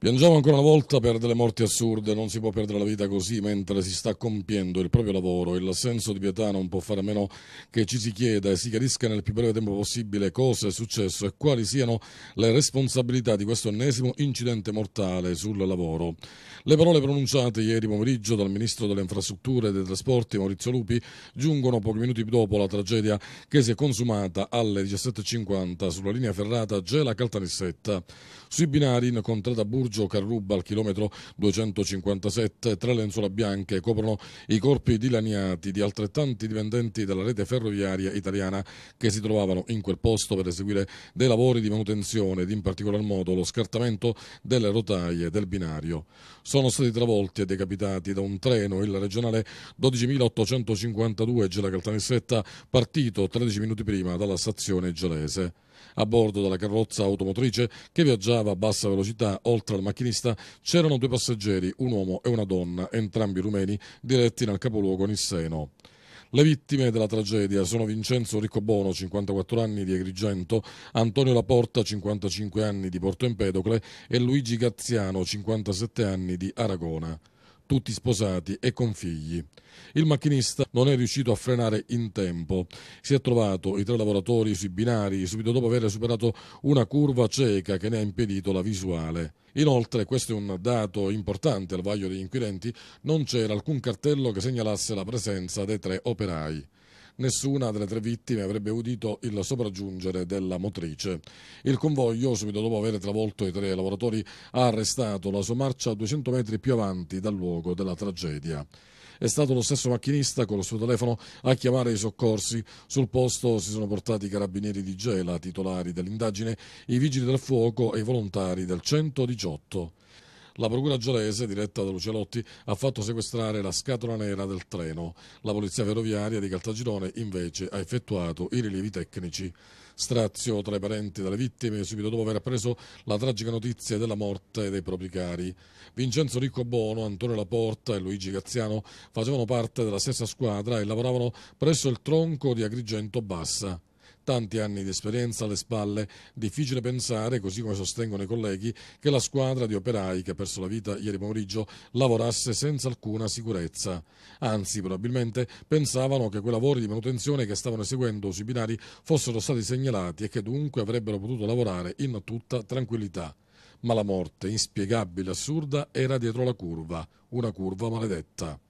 Piangiamo ancora una volta per delle morti assurde, non si può perdere la vita così mentre si sta compiendo il proprio lavoro. Il senso di pietà non può fare a meno che ci si chieda e si chiarisca nel più breve tempo possibile cosa è successo e quali siano le responsabilità di questo ennesimo incidente mortale sul lavoro. Le parole pronunciate ieri pomeriggio dal ministro delle Infrastrutture e dei Trasporti Maurizio Lupi giungono pochi minuti dopo la tragedia che si è consumata alle 17.50 sulla linea ferrata Gela-Caltanissetta. Sui binari in contrada Bursa Burgio Carruba al chilometro 257. Tre lenzuola bianche coprono i corpi dilaniati di altrettanti dipendenti della rete ferroviaria italiana che si trovavano in quel posto per eseguire dei lavori di manutenzione ed in particolar modo lo scartamento delle rotaie del binario. Sono stati travolti e decapitati da un treno il regionale 12.852 Gela Caltanissetta partito 13 minuti prima dalla stazione gelese. A bordo della carrozza automotrice che viaggiava a bassa velocità oltre al macchinista c'erano due passeggeri, un uomo e una donna, entrambi rumeni, diretti nel capoluogo Nisseno. Le vittime della tragedia sono Vincenzo Riccobono, 54 anni di Agrigento, Antonio Laporta, 55 anni di Porto Empedocle e Luigi Gazziano, 57 anni di Aragona tutti sposati e con figli. Il macchinista non è riuscito a frenare in tempo. Si è trovato i tre lavoratori sui binari subito dopo aver superato una curva cieca che ne ha impedito la visuale. Inoltre, questo è un dato importante al vaglio degli inquirenti, non c'era alcun cartello che segnalasse la presenza dei tre operai. Nessuna delle tre vittime avrebbe udito il sopraggiungere della motrice. Il convoglio, subito dopo aver travolto i tre lavoratori, ha arrestato la sua marcia 200 metri più avanti dal luogo della tragedia. È stato lo stesso macchinista con il suo telefono a chiamare i soccorsi. Sul posto si sono portati i carabinieri di Gela, titolari dell'indagine, i vigili del fuoco e i volontari del 118. La procura giolese, diretta da Lucelotti, ha fatto sequestrare la scatola nera del treno. La polizia ferroviaria di Caltagirone invece ha effettuato i rilievi tecnici. Strazio tra i parenti delle vittime subito dopo aver appreso la tragica notizia della morte dei propri cari. Vincenzo Riccobono, Antonio Laporta e Luigi Gazziano facevano parte della stessa squadra e lavoravano presso il tronco di Agrigento Bassa tanti anni di esperienza alle spalle, difficile pensare, così come sostengono i colleghi, che la squadra di operai che ha perso la vita ieri pomeriggio lavorasse senza alcuna sicurezza. Anzi, probabilmente pensavano che quei lavori di manutenzione che stavano eseguendo sui binari fossero stati segnalati e che dunque avrebbero potuto lavorare in tutta tranquillità. Ma la morte, inspiegabile e assurda, era dietro la curva, una curva maledetta.